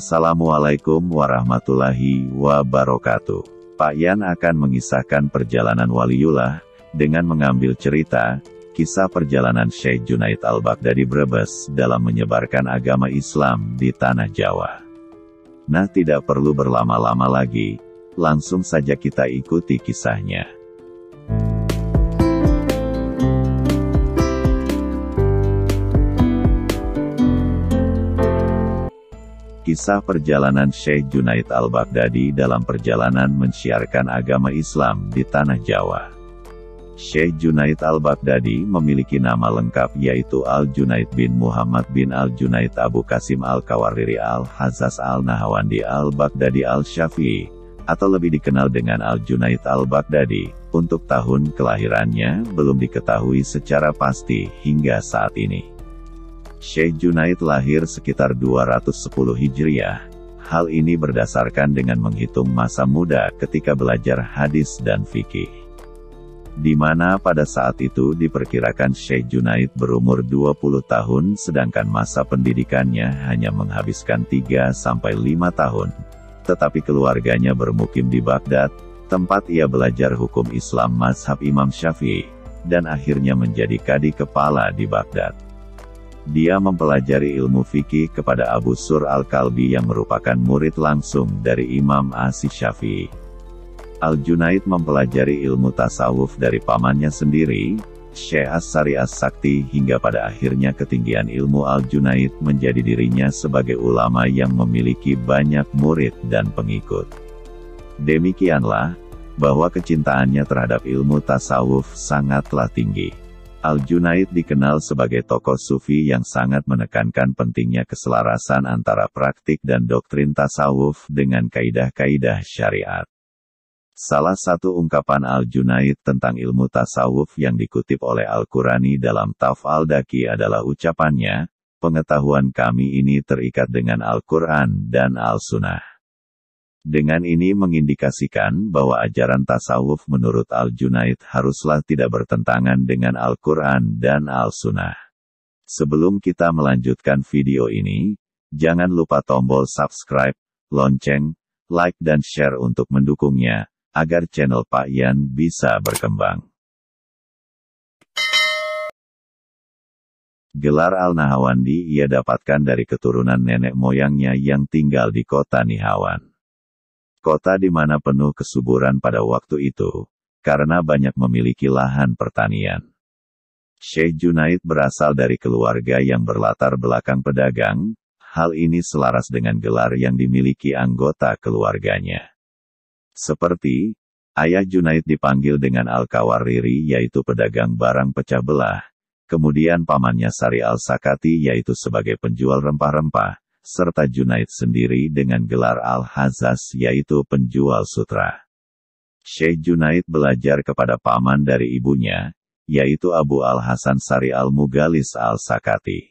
Assalamualaikum warahmatullahi wabarakatuh. Pak Yan akan mengisahkan perjalanan Waliullah, dengan mengambil cerita, kisah perjalanan Syekh Junaid al-Baghdadi Brebes dalam menyebarkan agama Islam di Tanah Jawa. Nah tidak perlu berlama-lama lagi, langsung saja kita ikuti kisahnya. Kisah perjalanan Syekh Junaid al-Baghdadi dalam perjalanan mensiarkan agama Islam di Tanah Jawa. Syekh Junaid al-Baghdadi memiliki nama lengkap yaitu Al-Junaid bin Muhammad bin Al-Junaid Abu Kasim Al-Kawariri Al-Hazaz Al-Nahawandi Al-Baghdadi Al-Syafi'i, atau lebih dikenal dengan Al-Junaid al-Baghdadi, untuk tahun kelahirannya belum diketahui secara pasti hingga saat ini. Syekh Junaid lahir sekitar 210 Hijriah. Hal ini berdasarkan dengan menghitung masa muda ketika belajar hadis dan fikih. Di mana pada saat itu diperkirakan Syekh Junaid berumur 20 tahun sedangkan masa pendidikannya hanya menghabiskan 3 sampai 5 tahun. Tetapi keluarganya bermukim di Baghdad, tempat ia belajar hukum Islam mazhab Imam Syafi'i, dan akhirnya menjadi kadi kepala di Baghdad. Dia mempelajari ilmu fikih kepada Abu Sur Al-Kalbi yang merupakan murid langsung dari Imam Asy Syafi'i. Al-Junaid mempelajari ilmu tasawuf dari pamannya sendiri, Syekh As-Sari As-Sakti hingga pada akhirnya ketinggian ilmu Al-Junaid menjadi dirinya sebagai ulama yang memiliki banyak murid dan pengikut. Demikianlah, bahwa kecintaannya terhadap ilmu tasawuf sangatlah tinggi. Al-Junaid dikenal sebagai tokoh sufi yang sangat menekankan pentingnya keselarasan antara praktik dan doktrin tasawuf dengan kaidah-kaidah syariat. Salah satu ungkapan Al-Junaid tentang ilmu tasawuf yang dikutip oleh Al-Qurani dalam Taf al-Daki adalah ucapannya, pengetahuan kami ini terikat dengan Al-Quran dan Al-Sunnah. Dengan ini mengindikasikan bahwa ajaran tasawuf menurut Al-Junaid haruslah tidak bertentangan dengan Al-Quran dan Al-Sunnah. Sebelum kita melanjutkan video ini, jangan lupa tombol subscribe, lonceng, like dan share untuk mendukungnya, agar channel Pak Yan bisa berkembang. Gelar Al-Nahawandi ia dapatkan dari keturunan nenek moyangnya yang tinggal di kota Nihawan. Kota di mana penuh kesuburan pada waktu itu, karena banyak memiliki lahan pertanian. Sheikh Junaid berasal dari keluarga yang berlatar belakang pedagang, hal ini selaras dengan gelar yang dimiliki anggota keluarganya. Seperti, ayah Junaid dipanggil dengan Al-Kawariri yaitu pedagang barang pecah belah, kemudian pamannya Sari Al-Sakati yaitu sebagai penjual rempah-rempah, serta Junaid sendiri dengan gelar Al-Hazaz yaitu penjual sutra. Syekh Junaid belajar kepada paman dari ibunya, yaitu Abu Al-Hasan Sari Al-Mugalis Al-Sakati.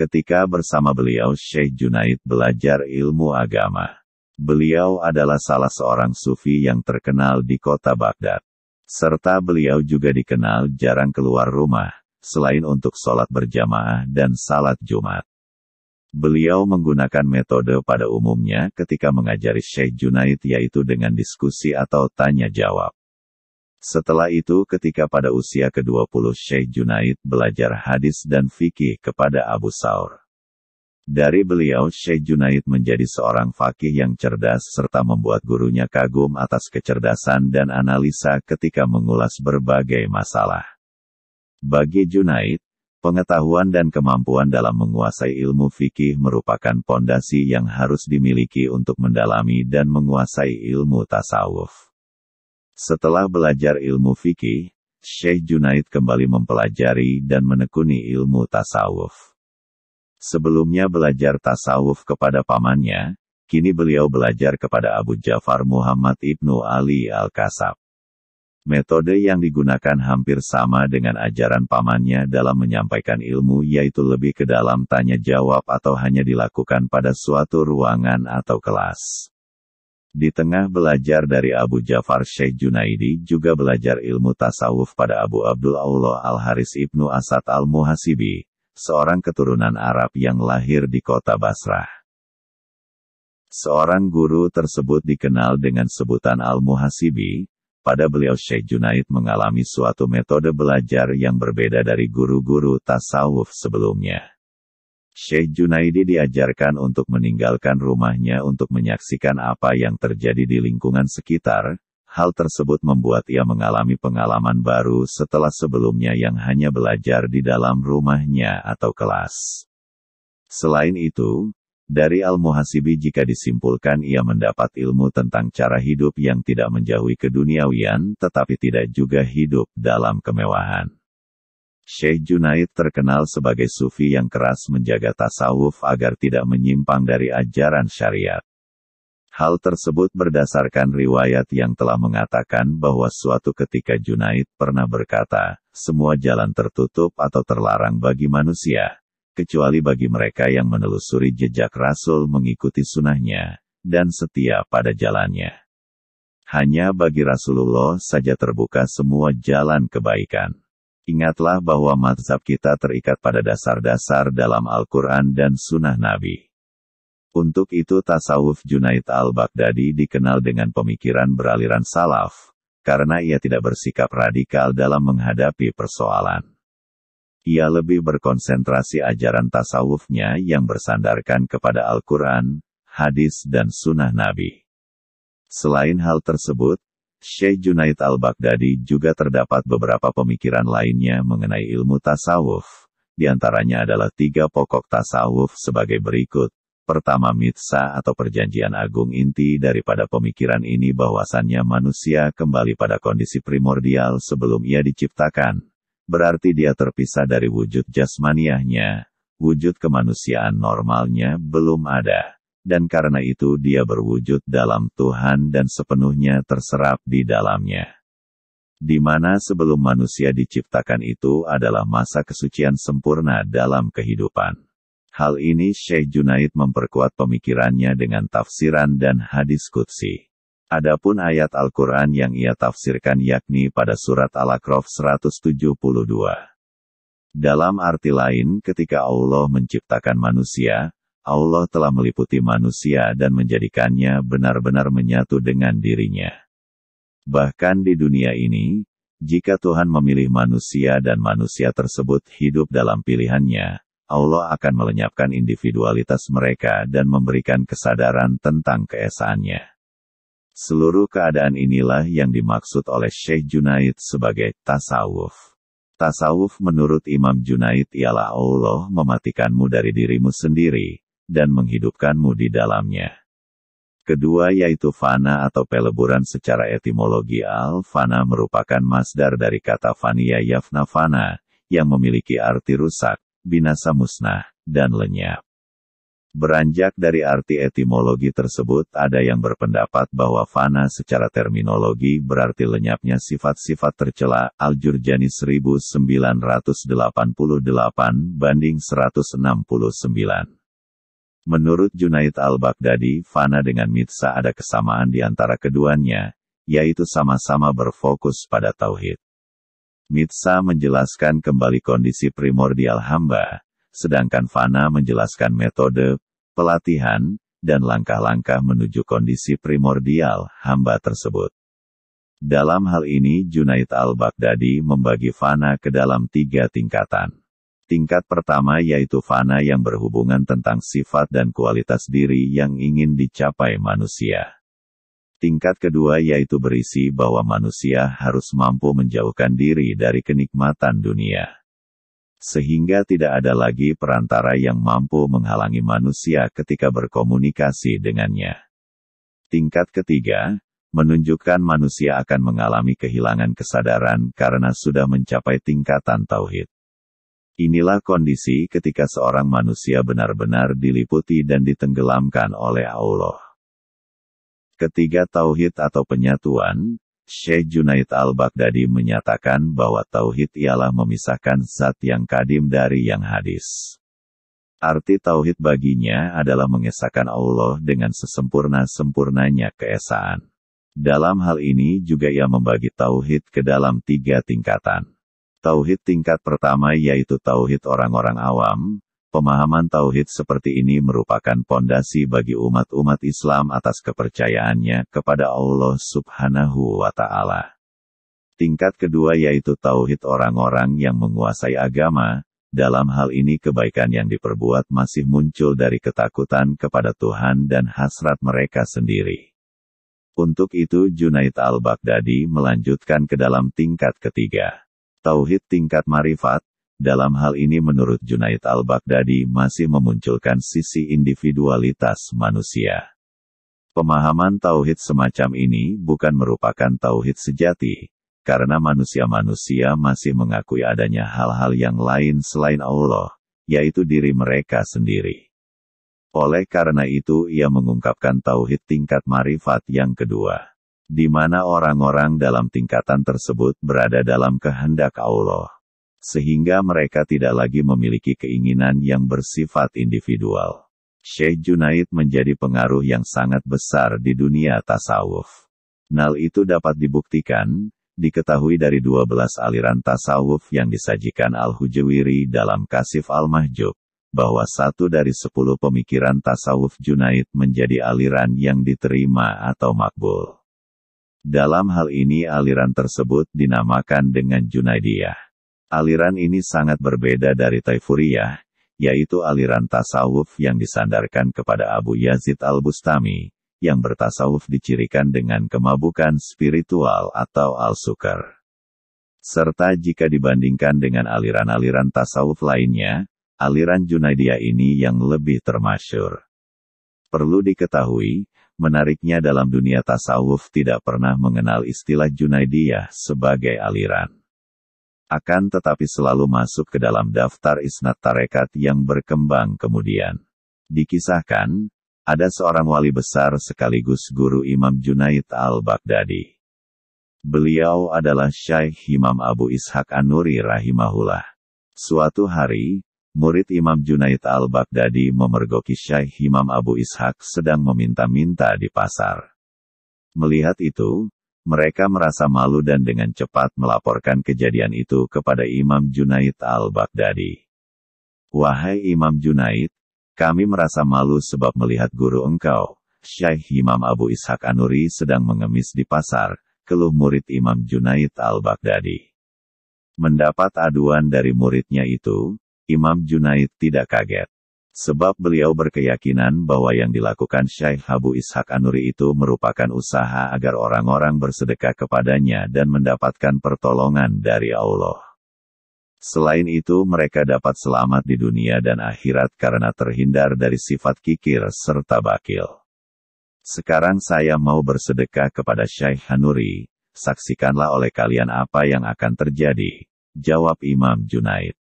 Ketika bersama beliau Syekh Junaid belajar ilmu agama. Beliau adalah salah seorang sufi yang terkenal di kota Baghdad. Serta beliau juga dikenal jarang keluar rumah, selain untuk sholat berjamaah dan salat Jumat. Beliau menggunakan metode pada umumnya ketika mengajari Syekh Junaid yaitu dengan diskusi atau tanya jawab. Setelah itu ketika pada usia ke-20 Syekh Junaid belajar hadis dan fikih kepada Abu Saur. Dari beliau Syekh Junaid menjadi seorang fakih yang cerdas serta membuat gurunya kagum atas kecerdasan dan analisa ketika mengulas berbagai masalah. Bagi Junaid, Pengetahuan dan kemampuan dalam menguasai ilmu fikih merupakan pondasi yang harus dimiliki untuk mendalami dan menguasai ilmu tasawuf. Setelah belajar ilmu fikih, Syekh Junaid kembali mempelajari dan menekuni ilmu tasawuf. Sebelumnya belajar tasawuf kepada pamannya, kini beliau belajar kepada Abu Ja'far Muhammad ibnu Ali al-Kasab. Metode yang digunakan hampir sama dengan ajaran pamannya dalam menyampaikan ilmu yaitu lebih ke dalam tanya jawab atau hanya dilakukan pada suatu ruangan atau kelas. Di tengah belajar dari Abu Ja'far Syekh Junaidi juga belajar ilmu tasawuf pada Abu Abdul Allah Al-Haris Ibnu Asad Al-Muhasibi, seorang keturunan Arab yang lahir di kota Basrah. Seorang guru tersebut dikenal dengan sebutan Al-Muhasibi, pada beliau Syekh Junaid mengalami suatu metode belajar yang berbeda dari guru-guru tasawuf sebelumnya. Syekh Junaidi diajarkan untuk meninggalkan rumahnya untuk menyaksikan apa yang terjadi di lingkungan sekitar. Hal tersebut membuat ia mengalami pengalaman baru setelah sebelumnya yang hanya belajar di dalam rumahnya atau kelas. Selain itu, dari Al-Muhasibi jika disimpulkan ia mendapat ilmu tentang cara hidup yang tidak menjauhi keduniawian tetapi tidak juga hidup dalam kemewahan. Syekh Junaid terkenal sebagai sufi yang keras menjaga tasawuf agar tidak menyimpang dari ajaran syariat. Hal tersebut berdasarkan riwayat yang telah mengatakan bahwa suatu ketika Junaid pernah berkata, semua jalan tertutup atau terlarang bagi manusia, kecuali bagi mereka yang menelusuri jejak Rasul mengikuti sunnahnya, dan setia pada jalannya. Hanya bagi Rasulullah saja terbuka semua jalan kebaikan. Ingatlah bahwa mazhab kita terikat pada dasar-dasar dalam Al-Quran dan sunnah Nabi. Untuk itu tasawuf Junaid al-Baghdadi dikenal dengan pemikiran beraliran salaf, karena ia tidak bersikap radikal dalam menghadapi persoalan. Ia lebih berkonsentrasi ajaran tasawufnya yang bersandarkan kepada Al-Quran, hadis dan sunnah Nabi. Selain hal tersebut, Syekh Junaid al-Baghdadi juga terdapat beberapa pemikiran lainnya mengenai ilmu tasawuf. Di antaranya adalah tiga pokok tasawuf sebagai berikut. Pertama mitsa atau perjanjian agung inti daripada pemikiran ini bahwasannya manusia kembali pada kondisi primordial sebelum ia diciptakan berarti dia terpisah dari wujud jasmaniahnya, wujud kemanusiaan normalnya belum ada. Dan karena itu dia berwujud dalam Tuhan dan sepenuhnya terserap di dalamnya. Di mana sebelum manusia diciptakan itu adalah masa kesucian sempurna dalam kehidupan. Hal ini Syekh Junaid memperkuat pemikirannya dengan tafsiran dan hadis Qudsi. Adapun ayat Al-Quran yang ia tafsirkan yakni pada surat al akraf 172. Dalam arti lain ketika Allah menciptakan manusia, Allah telah meliputi manusia dan menjadikannya benar-benar menyatu dengan dirinya. Bahkan di dunia ini, jika Tuhan memilih manusia dan manusia tersebut hidup dalam pilihannya, Allah akan melenyapkan individualitas mereka dan memberikan kesadaran tentang keesaannya. Seluruh keadaan inilah yang dimaksud oleh Syekh Junaid sebagai tasawuf. Tasawuf menurut Imam Junaid ialah Allah mematikanmu dari dirimu sendiri, dan menghidupkanmu di dalamnya. Kedua yaitu fana atau peleburan secara etimologi al-fana merupakan masdar dari kata fania yafna fana, yang memiliki arti rusak, binasa musnah, dan lenyap. Beranjak dari arti etimologi tersebut, ada yang berpendapat bahwa fana secara terminologi berarti lenyapnya sifat-sifat tercela. Al-Jurjani 1988 banding 169. Menurut Junaid al-Baghdadi, fana dengan mitsa ada kesamaan di antara keduanya, yaitu sama-sama berfokus pada tauhid. Mitsa menjelaskan kembali kondisi primordial hamba, sedangkan Fana menjelaskan metode pelatihan, dan langkah-langkah menuju kondisi primordial hamba tersebut. Dalam hal ini Junaid al-Baghdadi membagi fana ke dalam tiga tingkatan. Tingkat pertama yaitu fana yang berhubungan tentang sifat dan kualitas diri yang ingin dicapai manusia. Tingkat kedua yaitu berisi bahwa manusia harus mampu menjauhkan diri dari kenikmatan dunia sehingga tidak ada lagi perantara yang mampu menghalangi manusia ketika berkomunikasi dengannya. Tingkat ketiga, menunjukkan manusia akan mengalami kehilangan kesadaran karena sudah mencapai tingkatan tauhid. Inilah kondisi ketika seorang manusia benar-benar diliputi dan ditenggelamkan oleh Allah. Ketiga tauhid atau penyatuan, Syekh Junaid al-Baghdadi menyatakan bahwa tauhid ialah memisahkan zat yang kadim dari yang hadis. Arti tauhid baginya adalah mengesahkan Allah dengan sesempurna-sempurnanya keesaan. Dalam hal ini juga ia membagi tauhid ke dalam tiga tingkatan. Tauhid tingkat pertama yaitu tauhid orang-orang awam, Pemahaman tauhid seperti ini merupakan pondasi bagi umat-umat Islam atas kepercayaannya kepada Allah Subhanahu wa Ta'ala. Tingkat kedua yaitu tauhid orang-orang yang menguasai agama. Dalam hal ini, kebaikan yang diperbuat masih muncul dari ketakutan kepada Tuhan dan hasrat mereka sendiri. Untuk itu, Junaid al-Baghdadi melanjutkan ke dalam tingkat ketiga. Tauhid tingkat marifat, dalam hal ini menurut Junaid al-Baghdadi masih memunculkan sisi individualitas manusia. Pemahaman tauhid semacam ini bukan merupakan tauhid sejati, karena manusia-manusia masih mengakui adanya hal-hal yang lain selain Allah, yaitu diri mereka sendiri. Oleh karena itu ia mengungkapkan tauhid tingkat marifat yang kedua, di mana orang-orang dalam tingkatan tersebut berada dalam kehendak Allah sehingga mereka tidak lagi memiliki keinginan yang bersifat individual. Syekh Junaid menjadi pengaruh yang sangat besar di dunia tasawuf. Nal itu dapat dibuktikan, diketahui dari 12 aliran tasawuf yang disajikan Al-Hujawiri dalam Kasif Al-Mahjub, bahwa satu dari sepuluh pemikiran tasawuf Junaid menjadi aliran yang diterima atau makbul. Dalam hal ini aliran tersebut dinamakan dengan Junaidiyah. Aliran ini sangat berbeda dari Taifuriyah, yaitu aliran tasawuf yang disandarkan kepada Abu Yazid al-Bustami, yang bertasawuf dicirikan dengan kemabukan spiritual atau al-sukar. Serta jika dibandingkan dengan aliran-aliran tasawuf lainnya, aliran Junaidiyah ini yang lebih termasyur. Perlu diketahui, menariknya dalam dunia tasawuf tidak pernah mengenal istilah Junaidiyah sebagai aliran akan tetapi selalu masuk ke dalam daftar isnat tarekat yang berkembang kemudian. Dikisahkan, ada seorang wali besar sekaligus guru Imam Junaid al-Baghdadi. Beliau adalah Syaikh Imam Abu Ishaq An-Nuri rahimahullah. Suatu hari, murid Imam Junaid al-Baghdadi memergoki Syaikh Imam Abu Ishaq sedang meminta-minta di pasar. Melihat itu, mereka merasa malu dan dengan cepat melaporkan kejadian itu kepada Imam Junaid al-Baghdadi. Wahai Imam Junaid, kami merasa malu sebab melihat guru engkau, Syekh Imam Abu Ishak Anuri sedang mengemis di pasar, keluh murid Imam Junaid al-Baghdadi. Mendapat aduan dari muridnya itu, Imam Junaid tidak kaget. Sebab beliau berkeyakinan bahwa yang dilakukan Syekh Abu Ishak Anuri itu merupakan usaha agar orang-orang bersedekah kepadanya dan mendapatkan pertolongan dari Allah. Selain itu mereka dapat selamat di dunia dan akhirat karena terhindar dari sifat kikir serta bakil. Sekarang saya mau bersedekah kepada Syekh Hanuri, saksikanlah oleh kalian apa yang akan terjadi, jawab Imam Junaid.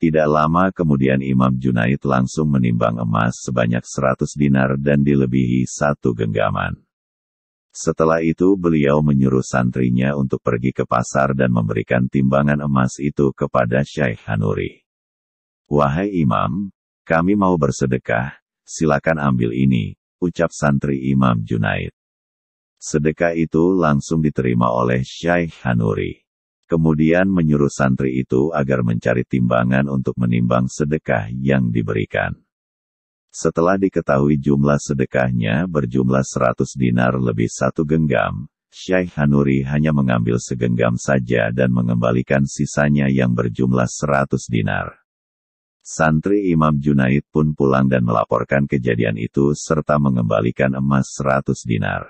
Tidak lama kemudian Imam Junaid langsung menimbang emas sebanyak 100 dinar dan dilebihi satu genggaman. Setelah itu beliau menyuruh santrinya untuk pergi ke pasar dan memberikan timbangan emas itu kepada Syekh Hanuri. Wahai Imam, kami mau bersedekah, silakan ambil ini, ucap santri Imam Junaid. Sedekah itu langsung diterima oleh Syekh Hanuri kemudian menyuruh santri itu agar mencari timbangan untuk menimbang sedekah yang diberikan. Setelah diketahui jumlah sedekahnya berjumlah 100 dinar lebih satu genggam, Syekh Hanuri hanya mengambil segenggam saja dan mengembalikan sisanya yang berjumlah 100 dinar. Santri Imam Junaid pun pulang dan melaporkan kejadian itu serta mengembalikan emas 100 dinar.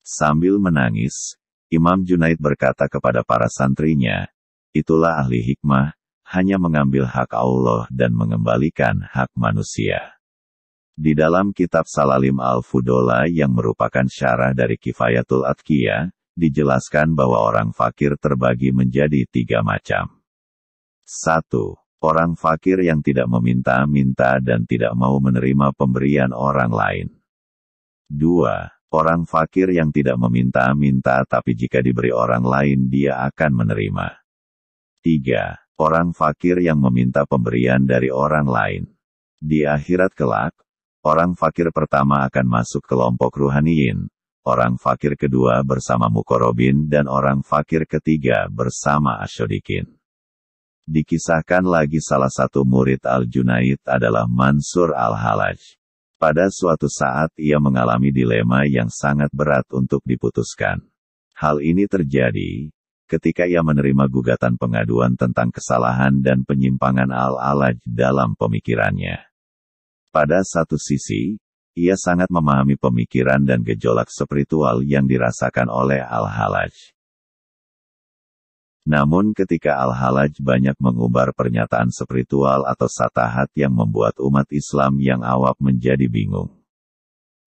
Sambil menangis, Imam Junaid berkata kepada para santrinya, itulah ahli hikmah, hanya mengambil hak Allah dan mengembalikan hak manusia. Di dalam kitab Salalim Al-Fudola yang merupakan syarah dari Kifayatul Atqiyah, dijelaskan bahwa orang fakir terbagi menjadi tiga macam. 1. Orang fakir yang tidak meminta-minta dan tidak mau menerima pemberian orang lain. 2 Orang fakir yang tidak meminta-minta tapi jika diberi orang lain dia akan menerima. 3. Orang fakir yang meminta pemberian dari orang lain. Di akhirat kelak, orang fakir pertama akan masuk kelompok ruhaniin, orang fakir kedua bersama Mukorobin dan orang fakir ketiga bersama Asyodikin. Dikisahkan lagi salah satu murid Al-Junaid adalah Mansur Al-Halaj. Pada suatu saat ia mengalami dilema yang sangat berat untuk diputuskan. Hal ini terjadi ketika ia menerima gugatan pengaduan tentang kesalahan dan penyimpangan Al-Alaj dalam pemikirannya. Pada satu sisi, ia sangat memahami pemikiran dan gejolak spiritual yang dirasakan oleh Al-Halaj. Namun ketika Al-Halaj banyak mengumbar pernyataan spiritual atau satahat yang membuat umat Islam yang awam menjadi bingung.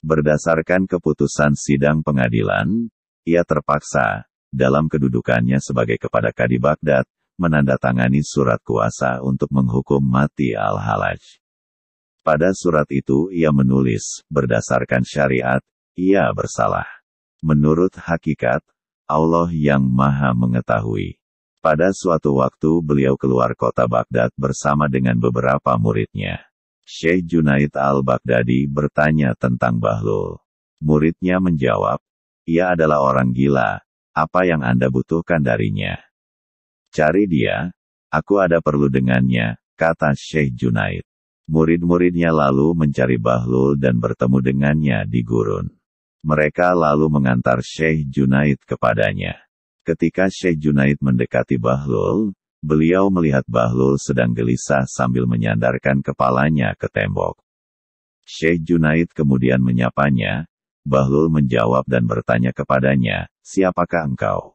Berdasarkan keputusan sidang pengadilan, ia terpaksa, dalam kedudukannya sebagai kepada Kadi Baghdad, menandatangani surat kuasa untuk menghukum mati Al-Halaj. Pada surat itu ia menulis, berdasarkan syariat, ia bersalah. Menurut hakikat, Allah yang maha mengetahui. Pada suatu waktu beliau keluar kota Baghdad bersama dengan beberapa muridnya. Syekh Junaid al-Baghdadi bertanya tentang Bahlul. Muridnya menjawab, ia adalah orang gila, apa yang Anda butuhkan darinya? Cari dia, aku ada perlu dengannya, kata Syekh Junaid. Murid-muridnya lalu mencari Bahlul dan bertemu dengannya di gurun. Mereka lalu mengantar Syekh Junaid kepadanya. Ketika Syekh Junaid mendekati Bahlul, beliau melihat Bahlul sedang gelisah sambil menyandarkan kepalanya ke tembok. Syekh Junaid kemudian menyapanya, Bahlul menjawab dan bertanya kepadanya, siapakah engkau?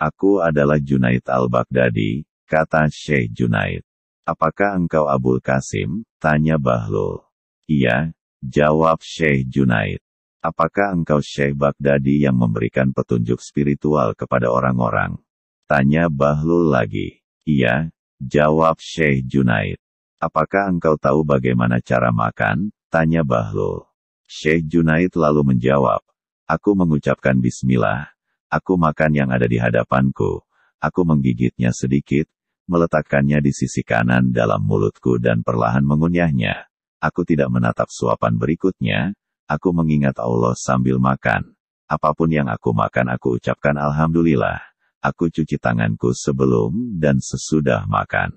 Aku adalah Junaid al-Baghdadi, kata Syekh Junaid. Apakah engkau Abul Qasim? Tanya Bahlul. Iya, jawab Syekh Junaid. Apakah engkau Syekh Baghdadi yang memberikan petunjuk spiritual kepada orang-orang? Tanya Bahlul lagi. Iya, jawab Syekh Junaid. Apakah engkau tahu bagaimana cara makan? Tanya Bahlul. Syekh Junaid lalu menjawab. Aku mengucapkan bismillah. Aku makan yang ada di hadapanku. Aku menggigitnya sedikit, meletakkannya di sisi kanan dalam mulutku dan perlahan mengunyahnya. Aku tidak menatap suapan berikutnya, Aku mengingat Allah sambil makan. Apapun yang aku makan aku ucapkan Alhamdulillah. Aku cuci tanganku sebelum dan sesudah makan.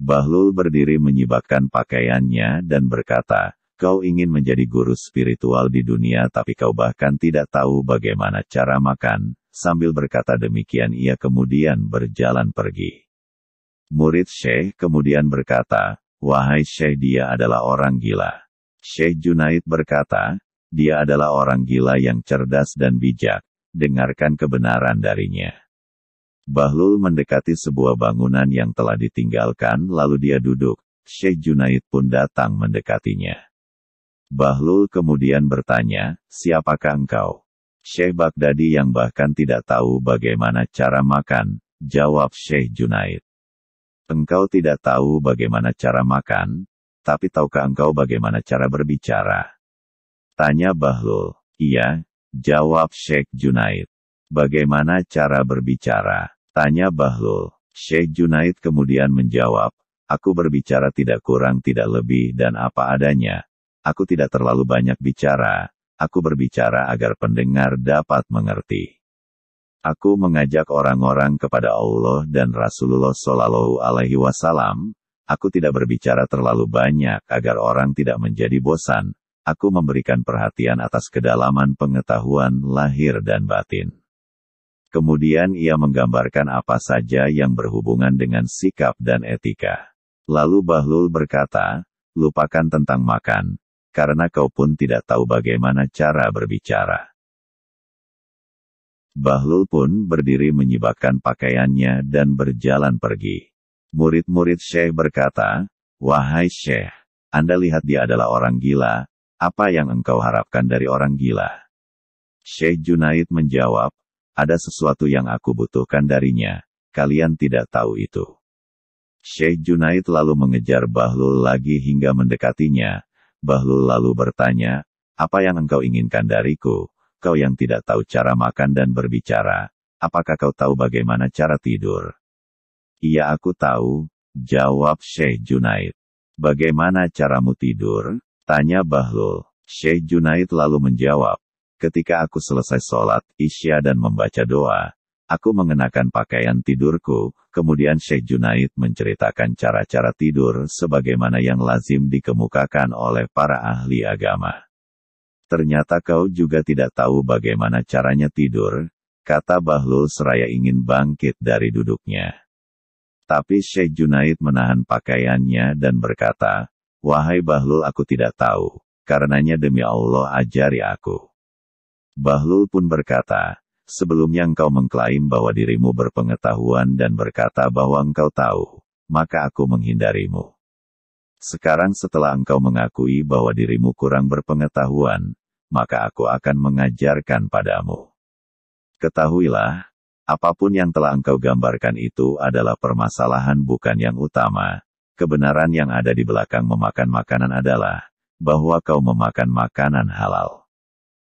Bahlul berdiri menyibakkan pakaiannya dan berkata, Kau ingin menjadi guru spiritual di dunia tapi kau bahkan tidak tahu bagaimana cara makan, sambil berkata demikian ia kemudian berjalan pergi. Murid Syekh kemudian berkata, Wahai Syekh dia adalah orang gila. Syekh Junaid berkata, dia adalah orang gila yang cerdas dan bijak. Dengarkan kebenaran darinya. Bahlul mendekati sebuah bangunan yang telah ditinggalkan lalu dia duduk. Syekh Junaid pun datang mendekatinya. Bahlul kemudian bertanya, siapakah engkau? Syekh Baghdadi yang bahkan tidak tahu bagaimana cara makan, jawab Syekh Junaid. Engkau tidak tahu bagaimana cara makan, tapi tahukah engkau bagaimana cara berbicara? Tanya Bahlul. Iya, jawab Sheikh Junaid. Bagaimana cara berbicara? Tanya Bahlul. Sheikh Junaid kemudian menjawab, Aku berbicara tidak kurang tidak lebih dan apa adanya. Aku tidak terlalu banyak bicara, aku berbicara agar pendengar dapat mengerti. Aku mengajak orang-orang kepada Allah dan Rasulullah Shallallahu Alaihi Wasallam, Aku tidak berbicara terlalu banyak agar orang tidak menjadi bosan. Aku memberikan perhatian atas kedalaman pengetahuan lahir dan batin. Kemudian ia menggambarkan apa saja yang berhubungan dengan sikap dan etika. Lalu Bahlul berkata, lupakan tentang makan, karena kau pun tidak tahu bagaimana cara berbicara. Bahlul pun berdiri menyibakkan pakaiannya dan berjalan pergi. Murid-murid Syekh berkata, Wahai Syekh, Anda lihat dia adalah orang gila, apa yang engkau harapkan dari orang gila? Syekh Junaid menjawab, ada sesuatu yang aku butuhkan darinya, kalian tidak tahu itu. Syekh Junaid lalu mengejar Bahlul lagi hingga mendekatinya. Bahlul lalu bertanya, apa yang engkau inginkan dariku, kau yang tidak tahu cara makan dan berbicara, apakah kau tahu bagaimana cara tidur? Iya aku tahu, jawab Syekh Junaid. Bagaimana caramu tidur? Tanya Bahlul. Syekh Junaid lalu menjawab. Ketika aku selesai sholat, isya dan membaca doa, aku mengenakan pakaian tidurku, kemudian Syekh Junaid menceritakan cara-cara tidur sebagaimana yang lazim dikemukakan oleh para ahli agama. Ternyata kau juga tidak tahu bagaimana caranya tidur, kata Bahlul seraya ingin bangkit dari duduknya. Tapi Syekh Junaid menahan pakaiannya dan berkata, Wahai Bahlul aku tidak tahu, karenanya demi Allah ajari aku. Bahlul pun berkata, sebelumnya engkau mengklaim bahwa dirimu berpengetahuan dan berkata bahwa engkau tahu, maka aku menghindarimu. Sekarang setelah engkau mengakui bahwa dirimu kurang berpengetahuan, maka aku akan mengajarkan padamu. Ketahuilah, Apapun yang telah engkau gambarkan itu adalah permasalahan bukan yang utama. Kebenaran yang ada di belakang memakan makanan adalah bahwa kau memakan makanan halal.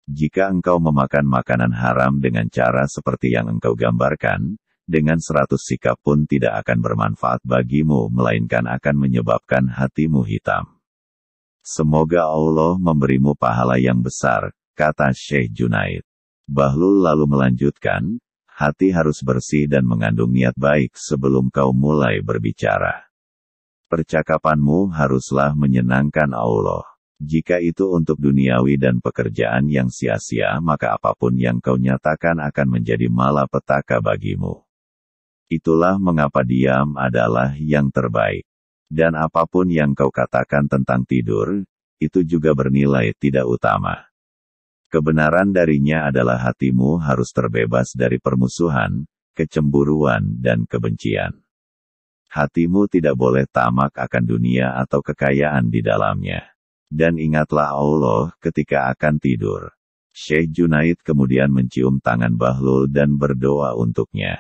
Jika engkau memakan makanan haram dengan cara seperti yang engkau gambarkan, dengan seratus sikap pun tidak akan bermanfaat bagimu melainkan akan menyebabkan hatimu hitam. Semoga Allah memberimu pahala yang besar, kata Syekh Junaid. Bahlul lalu melanjutkan, hati harus bersih dan mengandung niat baik sebelum kau mulai berbicara. Percakapanmu haruslah menyenangkan Allah. Jika itu untuk duniawi dan pekerjaan yang sia-sia, maka apapun yang kau nyatakan akan menjadi malapetaka bagimu. Itulah mengapa diam adalah yang terbaik. Dan apapun yang kau katakan tentang tidur, itu juga bernilai tidak utama. Kebenaran darinya adalah hatimu harus terbebas dari permusuhan, kecemburuan, dan kebencian. Hatimu tidak boleh tamak akan dunia atau kekayaan di dalamnya. Dan ingatlah Allah ketika akan tidur. Syekh Junaid kemudian mencium tangan Bahlul dan berdoa untuknya.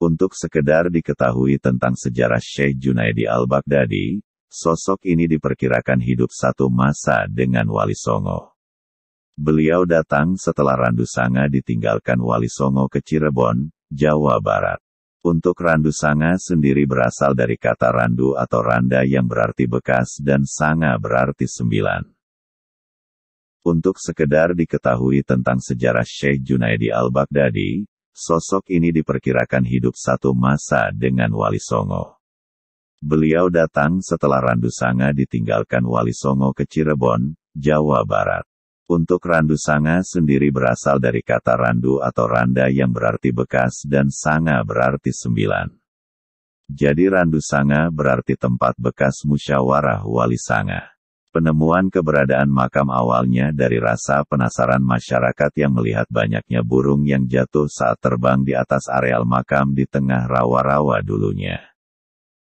Untuk sekedar diketahui tentang sejarah Syekh Junaidi al-Baghdadi, sosok ini diperkirakan hidup satu masa dengan Wali Songo. Beliau datang setelah Randu Sanga ditinggalkan Wali Songo ke Cirebon, Jawa Barat. Untuk Randu Sanga sendiri berasal dari kata randu atau randa yang berarti bekas dan sanga berarti sembilan. Untuk sekedar diketahui tentang sejarah Sheikh Junaidi al-Baghdadi, sosok ini diperkirakan hidup satu masa dengan Wali Songo. Beliau datang setelah Randu Sanga ditinggalkan Wali Songo ke Cirebon, Jawa Barat. Untuk randu sanga sendiri berasal dari kata randu atau randa yang berarti bekas dan sanga berarti sembilan. Jadi randu sanga berarti tempat bekas musyawarah wali sanga. Penemuan keberadaan makam awalnya dari rasa penasaran masyarakat yang melihat banyaknya burung yang jatuh saat terbang di atas areal makam di tengah rawa-rawa dulunya.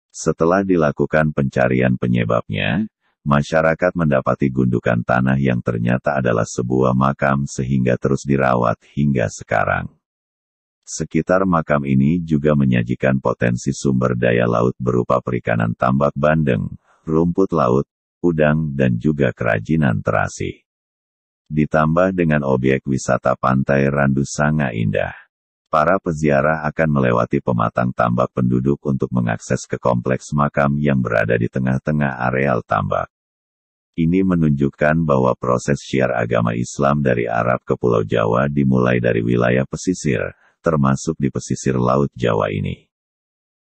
Setelah dilakukan pencarian penyebabnya, masyarakat mendapati gundukan tanah yang ternyata adalah sebuah makam sehingga terus dirawat hingga sekarang. Sekitar makam ini juga menyajikan potensi sumber daya laut berupa perikanan tambak bandeng, rumput laut, udang, dan juga kerajinan terasi. Ditambah dengan objek wisata pantai Randu Sanga Indah. Para peziarah akan melewati pematang tambak penduduk untuk mengakses ke kompleks makam yang berada di tengah-tengah areal tambak. Ini menunjukkan bahwa proses syiar agama Islam dari Arab ke Pulau Jawa dimulai dari wilayah pesisir, termasuk di pesisir Laut Jawa ini.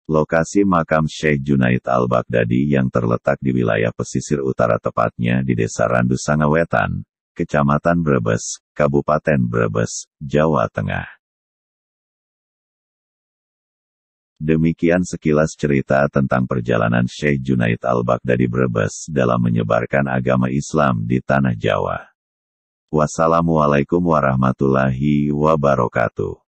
Lokasi makam Syekh Junaid al-Baghdadi yang terletak di wilayah pesisir utara tepatnya di Desa Randu Sangawetan, Kecamatan Brebes, Kabupaten Brebes, Jawa Tengah. Demikian sekilas cerita tentang perjalanan Syekh Junaid al-Baghdadi Brebes dalam menyebarkan agama Islam di Tanah Jawa. Wassalamualaikum warahmatullahi wabarakatuh.